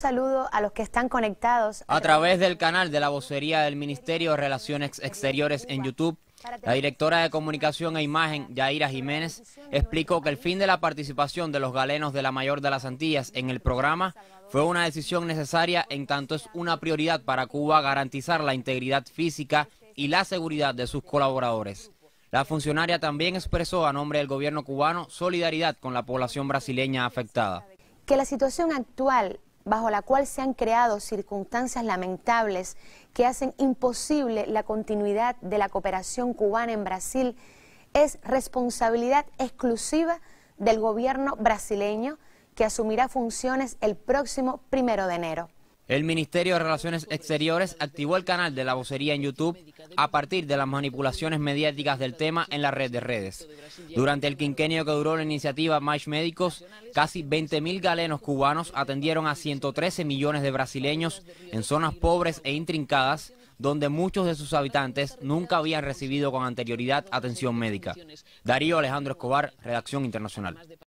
saludo a los que están conectados. A eh, través del canal de la vocería del Ministerio de Relaciones Exteriores en YouTube, la directora de Comunicación e Imagen, Yaira Jiménez, explicó que el fin de la participación de los galenos de la Mayor de las Antillas en el programa fue una decisión necesaria en tanto es una prioridad para Cuba garantizar la integridad física y la seguridad de sus colaboradores. La funcionaria también expresó a nombre del gobierno cubano solidaridad con la población brasileña afectada. Que la situación actual bajo la cual se han creado circunstancias lamentables que hacen imposible la continuidad de la cooperación cubana en Brasil, es responsabilidad exclusiva del gobierno brasileño que asumirá funciones el próximo primero de enero. El Ministerio de Relaciones Exteriores activó el canal de la vocería en YouTube a partir de las manipulaciones mediáticas del tema en la red de redes. Durante el quinquenio que duró la iniciativa MASH Médicos, casi 20.000 galenos cubanos atendieron a 113 millones de brasileños en zonas pobres e intrincadas donde muchos de sus habitantes nunca habían recibido con anterioridad atención médica. Darío Alejandro Escobar, Redacción Internacional.